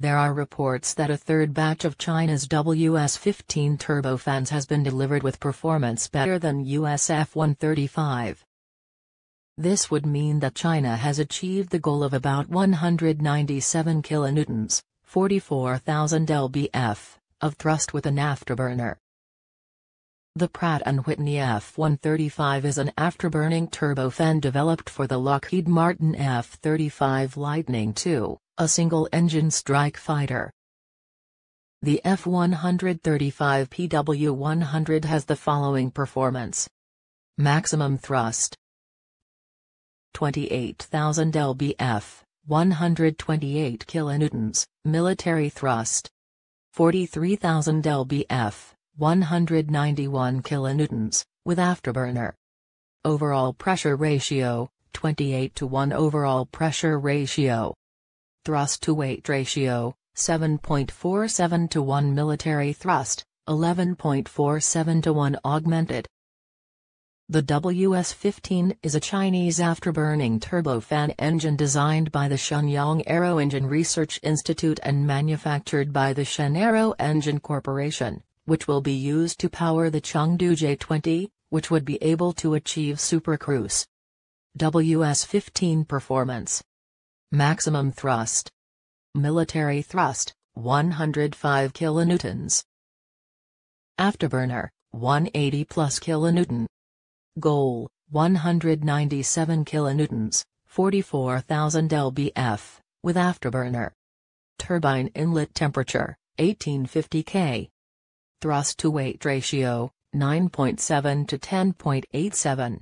There are reports that a third batch of China's WS-15 turbofans has been delivered with performance better than US F-135. This would mean that China has achieved the goal of about 197 kilonewtons, 44,000 lbf, of thrust with an afterburner. The Pratt & Whitney F-135 is an afterburning turbofan developed for the Lockheed Martin F-35 Lightning II a single-engine strike fighter. The F-135 PW-100 has the following performance. Maximum thrust 28,000 lbf, 128 kilonewtons, military thrust 43,000 lbf, 191 kilonewtons, with afterburner. Overall pressure ratio, 28 to 1 overall pressure ratio thrust to weight ratio 7.47 to 1 military thrust 11.47 to 1 augmented the WS-15 is a Chinese afterburning turbofan engine designed by the Shenyang Aero Engine Research Institute and manufactured by the Shen Aero Engine Corporation, which will be used to power the Chengdu J-20, which would be able to achieve supercruise. WS-15 Performance Maximum thrust. Military thrust, 105 kilonewtons. Afterburner, 180 plus kilonewton. Goal, 197 kilonewtons, 44,000 lbf, with afterburner. Turbine inlet temperature, 1850 K. Thrust to weight ratio, 9.7 to 10.87.